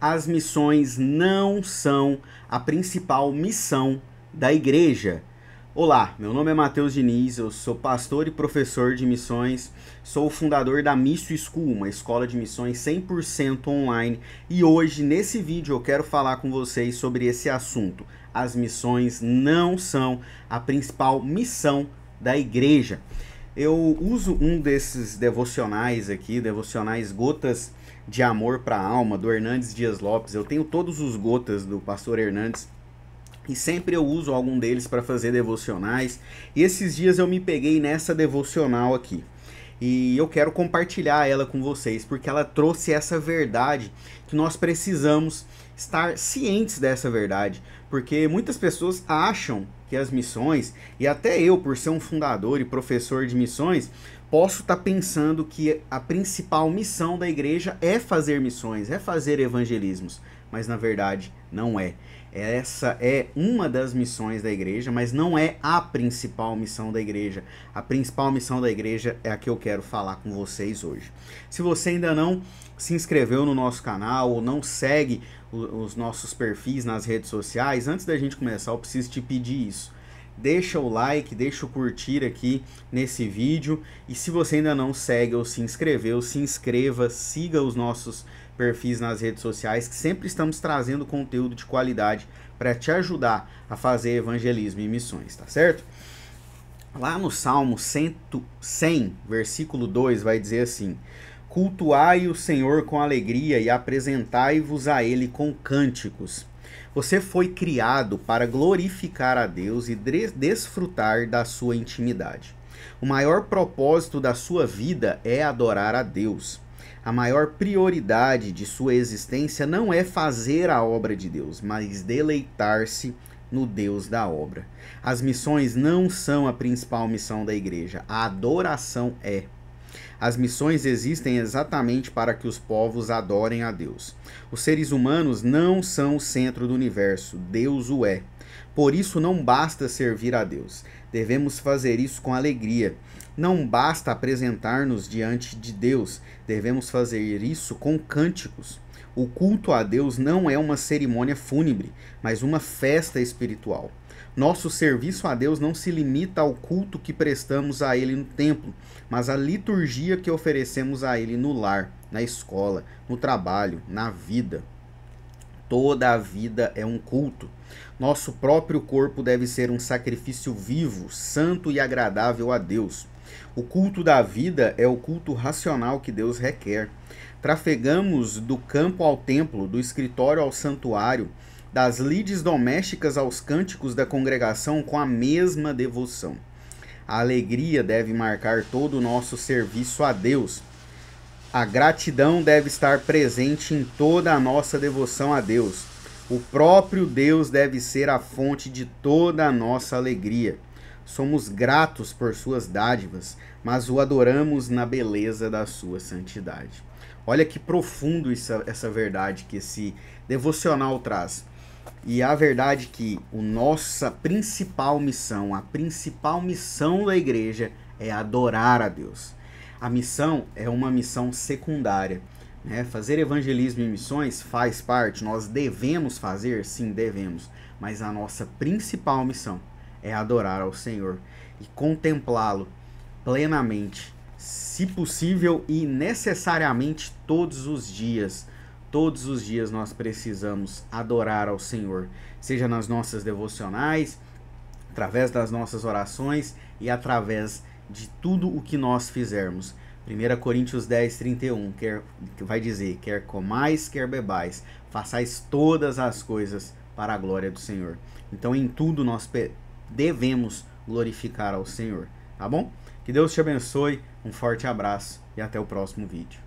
as missões não são a principal missão da igreja. Olá, meu nome é Matheus Diniz, eu sou pastor e professor de missões, sou o fundador da Missio School, uma escola de missões 100% online, e hoje nesse vídeo eu quero falar com vocês sobre esse assunto. As missões não são a principal missão da igreja eu uso um desses devocionais aqui, devocionais Gotas de Amor para a Alma, do Hernandes Dias Lopes. Eu tenho todos os gotas do pastor Hernandes e sempre eu uso algum deles para fazer devocionais. E esses dias eu me peguei nessa devocional aqui. E eu quero compartilhar ela com vocês, porque ela trouxe essa verdade que nós precisamos estar cientes dessa verdade, porque muitas pessoas acham que as missões, e até eu, por ser um fundador e professor de missões, posso estar tá pensando que a principal missão da igreja é fazer missões, é fazer evangelismos, mas na verdade não é. Essa é uma das missões da igreja, mas não é a principal missão da igreja. A principal missão da igreja é a que eu quero falar com vocês hoje. Se você ainda não se inscreveu no nosso canal ou não segue os nossos perfis nas redes sociais, antes da gente começar, eu preciso te pedir isso deixa o like, deixa o curtir aqui nesse vídeo. E se você ainda não segue ou se inscreveu, se inscreva, siga os nossos perfis nas redes sociais, que sempre estamos trazendo conteúdo de qualidade para te ajudar a fazer evangelismo e missões, tá certo? Lá no Salmo 100, 100 versículo 2, vai dizer assim: Cultuai o Senhor com alegria e apresentai-vos a Ele com cânticos. Você foi criado para glorificar a Deus e desfrutar da sua intimidade. O maior propósito da sua vida é adorar a Deus. A maior prioridade de sua existência não é fazer a obra de Deus, mas deleitar-se no Deus da obra. As missões não são a principal missão da igreja, a adoração é. As missões existem exatamente para que os povos adorem a Deus. Os seres humanos não são o centro do universo, Deus o é. Por isso não basta servir a Deus. Devemos fazer isso com alegria. Não basta apresentar-nos diante de Deus, devemos fazer isso com cânticos. O culto a Deus não é uma cerimônia fúnebre, mas uma festa espiritual. Nosso serviço a Deus não se limita ao culto que prestamos a Ele no templo, mas à liturgia que oferecemos a Ele no lar, na escola, no trabalho, na vida. Toda a vida é um culto. Nosso próprio corpo deve ser um sacrifício vivo, santo e agradável a Deus. O culto da vida é o culto racional que Deus requer. Trafegamos do campo ao templo, do escritório ao santuário, das lides domésticas aos cânticos da congregação com a mesma devoção. A alegria deve marcar todo o nosso serviço a Deus a gratidão deve estar presente em toda a nossa devoção a Deus. O próprio Deus deve ser a fonte de toda a nossa alegria. Somos gratos por suas dádivas, mas o adoramos na beleza da sua santidade. Olha que profundo essa, essa verdade que esse devocional traz. E a verdade é que a nossa principal missão, a principal missão da igreja é adorar a Deus. A missão é uma missão secundária. Né? Fazer evangelismo e missões faz parte, nós devemos fazer, sim, devemos, mas a nossa principal missão é adorar ao Senhor e contemplá-lo plenamente, se possível e necessariamente todos os dias. Todos os dias nós precisamos adorar ao Senhor, seja nas nossas devocionais, através das nossas orações e através de tudo o que nós fizermos. 1 Coríntios 10, 31 quer, vai dizer: quer comais, quer bebais, façais todas as coisas para a glória do Senhor. Então, em tudo nós devemos glorificar ao Senhor, tá bom? Que Deus te abençoe, um forte abraço e até o próximo vídeo.